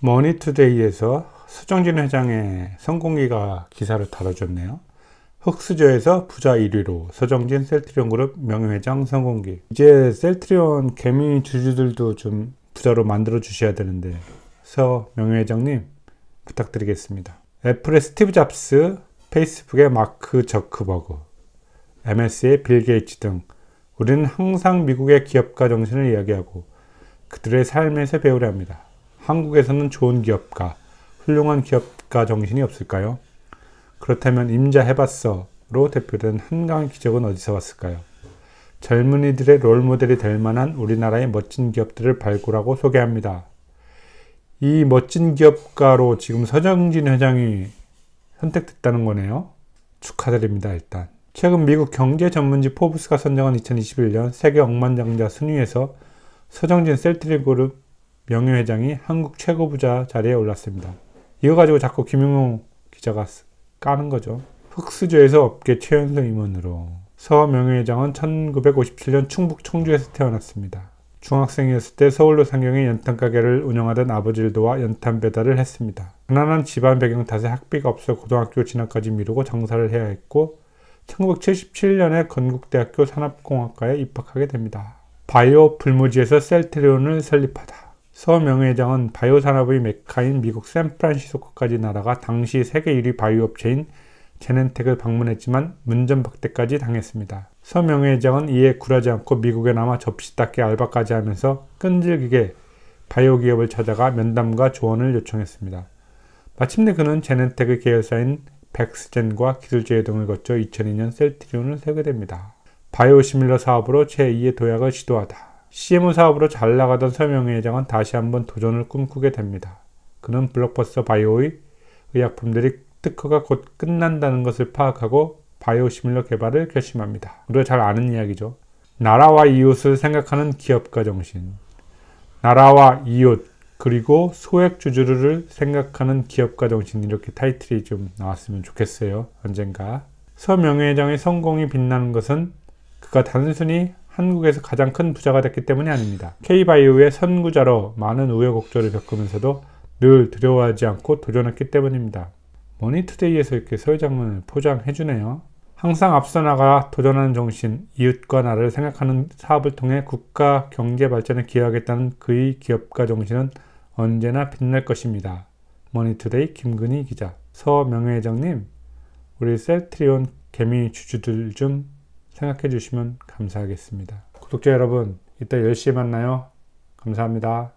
머니투데이에서 수정진 회장의 성공기가 기사를 다뤄줬네요. 흑수저에서 부자 1위로 서정진 셀트리온 그룹 명예회장 성공기 이제 셀트리온 개미 주주들도 좀 부자로 만들어 주셔야 되는데 서 명예회장님 부탁드리겠습니다. 애플의 스티브 잡스, 페이스북의 마크 저크버그, MS의 빌 게이츠 등 우리는 항상 미국의 기업가 정신을 이야기하고 그들의 삶에서 배우려 합니다. 한국에서는 좋은 기업가, 훌륭한 기업가 정신이 없을까요? 그렇다면 임자해봤어로 대표된 한강의 기적은 어디서 왔을까요? 젊은이들의 롤모델이 될 만한 우리나라의 멋진 기업들을 발굴하고 소개합니다. 이 멋진 기업가로 지금 서정진 회장이 선택됐다는 거네요. 축하드립니다, 일단. 최근 미국 경제 전문지 포브스가 선정한 2021년 세계 억만장자 순위에서 서정진 셀트리그룹 명예회장이 한국 최고부자 자리에 올랐습니다. 이거 가지고 자꾸 김용호 기자가 까는 거죠. 흑수저에서 업계 최연소 임원으로 서 명예회장은 1957년 충북 청주에서 태어났습니다. 중학생이었을 때 서울로 상경해 연탄 가게를 운영하던 아버지를 도와 연탄 배달을 했습니다. 가난한 집안 배경 탓에 학비가 없어 고등학교 진학까지 미루고 장사를 해야 했고 1977년에 건국대학교 산업공학과에 입학하게 됩니다. 바이오 불모지에서 셀트리온을 설립하다. 서명회장은 바이오 산업의 메카인 미국 샌프란시스코까지 날아가 당시 세계 1위 바이오 업체인 제넨텍을 방문했지만 문전박대까지 당했습니다. 서명 회장은 이에 굴하지 않고 미국에 남아 접시 답게 알바까지 하면서 끈질기게 바이오 기업을 찾아가 면담과 조언을 요청했습니다. 마침내 그는 제넨텍의 계열사인 백스젠과 기술제휴 등을 거쳐 2002년 셀트리온을 세게 됩니다. 바이오시밀러 사업으로 제2의 도약을 시도하다. CMO 사업으로 잘 나가던 서명희 회장은 다시 한번 도전을 꿈꾸게 됩니다. 그는 블록버스터 바이오의 의약품들이 특허가 곧 끝난다는 것을 파악하고 바이오 시밀러 개발을 결심합니다. 우리가 잘 아는 이야기죠. 나라와 이웃을 생각하는 기업가 정신. 나라와 이웃 그리고 소액 주주를 생각하는 기업가 정신 이렇게 타이틀이 좀 나왔으면 좋겠어요. 언젠가. 서명회 회장의 성공이 빛나는 것은 그가 단순히 한국에서 가장 큰 부자가 됐기 때문이 아닙니다. K바이오의 선구자로 많은 우여곡절을 겪으면서도 늘 두려워하지 않고 도전했기 때문입니다. 머니투데이에서 이렇게 서유장문을 포장해주네요. 항상 앞서 나가 도전하는 정신, 이웃과 나를 생각하는 사업을 통해 국가 경제 발전에 기여하겠다는 그의 기업가 정신은 언제나 빛날 것입니다. 머니투데이 김근희 기자 서명회장님, 우리 셀트리온 개미 주주들 중 생각해 주시면 감사하겠습니다. 구독자 여러분, 이따 10시에 만나요. 감사합니다.